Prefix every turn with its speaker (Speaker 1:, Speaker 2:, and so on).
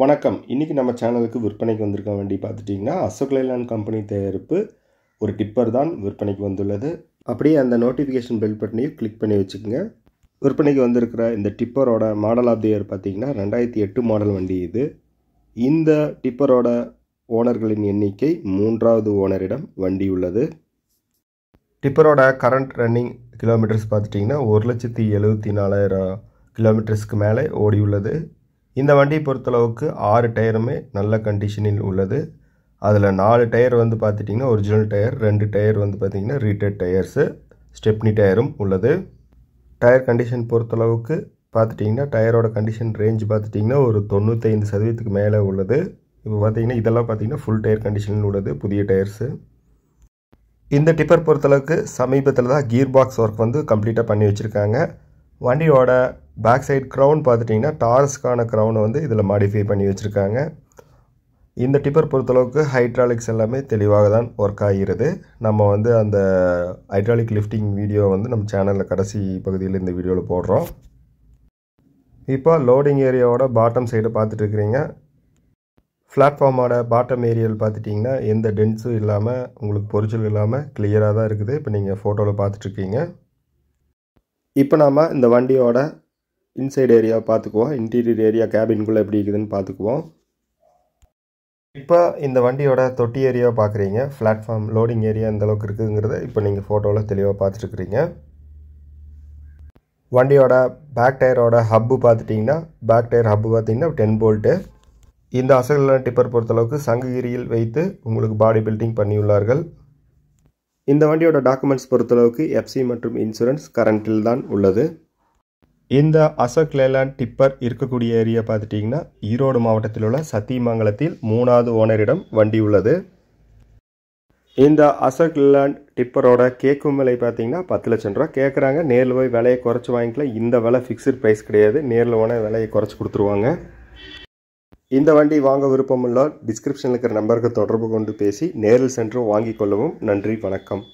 Speaker 1: வணக்கம் இன்றைக்கி நம்ம சேனலுக்கு விற்பனைக்கு வந்திருக்க வண்டி பார்த்துட்டிங்கன்னா அசோக் லைலான் கம்பெனி தயாரிப்பு ஒரு டிப்பர் தான் விற்பனைக்கு வந்துள்ளது அப்படியே அந்த நோட்டிஃபிகேஷன் பெல் பட்டனையும் கிளிக் பண்ணி வச்சுக்கோங்க விற்பனைக்கு வந்திருக்கிற இந்த டிப்பரோட மாடல் ஆஃப் தி இயர் பார்த்திங்கன்னா ரெண்டாயிரத்தி எட்டு மாடல் வண்டி இது இந்த டிப்பரோட ஓனர்களின் எண்ணிக்கை மூன்றாவது ஓனரிடம் வண்டி உள்ளது டிப்பரோட கரண்ட் ரன்னிங் கிலோமீட்டர்ஸ் பார்த்துட்டிங்கன்னா ஒரு லட்சத்தி எழுபத்தி நாலாயிரம் கிலோமீட்டர்ஸ்க்கு மேலே ஓடியுள்ளது இந்த வண்டியை பொறுத்தளவுக்கு ஆறு டயருமே நல்ல கண்டிஷனில் உள்ளது அதில் நாலு டயர் வந்து பார்த்துட்டிங்கன்னா ஒரிஜினல் டயர் ரெண்டு டயர் வந்து பார்த்திங்கன்னா ரீட்டட் டயர்ஸு ஸ்டெப்னி டயரும் உள்ளது டயர் கண்டிஷன் பொறுத்தளவுக்கு பார்த்துட்டிங்கன்னா டயரோட கண்டிஷன் ரேஞ்ச் பார்த்துட்டிங்கன்னா ஒரு தொண்ணூற்றைந்து சதவீதத்துக்கு மேலே உள்ளது இப்போ பார்த்திங்கன்னா இதெல்லாம் பார்த்திங்கன்னா ஃபுல் டயர் கண்டிஷனில் உள்ளது புதிய டயர்ஸு இந்த டிப்பர் பொறுத்தளவுக்கு சமீபத்தில் தான் கீர் பாக்ஸ் ஒர்க் வந்து கம்ப்ளீட்டாக பண்ணி வச்சுருக்காங்க வண்டியோட பேக் சைட் க்ரௌன் பார்த்துட்டிங்கன்னா டார்ஸ்க்கான க்ரௌனை வந்து இதில் மாடிஃபை பண்ணி வச்சுருக்காங்க இந்த டிப்பர் பொறுத்தளவுக்கு ஹைட்ராலிக்ஸ் எல்லாமே தெளிவாக தான் ஒர்க் ஆகிறது நம்ம வந்து அந்த ஹைட்ராலிக் லிஃப்டிங் வீடியோ வந்து நம்ம சேனலில் கடைசி பகுதியில் இந்த வீடியோவில் போடுறோம் இப்போ லோடிங் ஏரியாவோட பாட்டம் சைடு பார்த்துட்ருக்குறீங்க பிளாட்ஃபார்மோட பாட்டம் ஏரியாவில் பார்த்துட்டிங்கன்னா எந்த டென்ஸும் இல்லாமல் உங்களுக்கு பொறிச்சல் இல்லாமல் கிளியராக தான் இருக்குது இப்போ நீங்கள் ஃபோட்டோவில் பார்த்துட்ருக்கீங்க இப்போ நாம் இந்த வண்டியோட இன்சைடு ஏரியாவை பார்த்துக்குவோம் இன்டீரியர் ஏரியா கேபின்குள்ளே எப்படி இருக்குதுன்னு பார்த்துக்குவோம் இப்போ இந்த வண்டியோட தொட்டி ஏரியாவை பார்க்குறீங்க பிளாட்ஃபார்ம் லோடிங் ஏரியா எந்தளவுக்கு இருக்குதுங்கிறத இப்போ நீங்கள் ஃபோட்டோவில் தெளிவாக பார்த்துட்ருக்குறீங்க வண்டியோட பேக் டயரோட ஹப்பு பார்த்துட்டிங்கன்னா பேக் டயர் ஹப்பு பார்த்திங்கன்னா டென் போல்ட்டு இந்த அசகலான டிப்பர் பொறுத்தளவுக்கு சங்ககிரியில் வைத்து உங்களுக்கு பாடி பில்டிங் பண்ணியுள்ளார்கள் இந்த வண்டியோட டாக்குமெண்ட்ஸ் பொறுத்தளவுக்கு எஃப்சி மற்றும் இன்சூரன்ஸ் கரண்டில் தான் உள்ளது இந்த அசோக் லேலாண்ட் டிப்பர் இருக்கக்கூடிய ஏரியா பார்த்துட்டிங்கன்னா ஈரோடு மாவட்டத்தில் உள்ள சத்தியமங்கலத்தில் மூணாவது ஓனரிடம் வண்டி உள்ளது இந்த அசோக் லேலாண்ட் டிப்பரோட கேட்கும் விலை பார்த்தீங்கன்னா பத்து லட்சம் ரூபா கேட்குறாங்க நேரில் போய் விலையை குறைச்சி வாங்கிக்கலாம் இந்த விலை ஃபிக்ஸ்டு ப்ரைஸ் கிடையாது நேரில் ஓன விலையை குறைச்சி கொடுத்துருவாங்க இந்த வண்டி வாங்க விருப்பமுள்ள டிஸ்கிரிப்ஷனில் இருக்கிற நம்பருக்கு தொடர்பு கொண்டு பேசி நேரில் சென்று வாங்கிக் கொள்ளவும் நன்றி வணக்கம்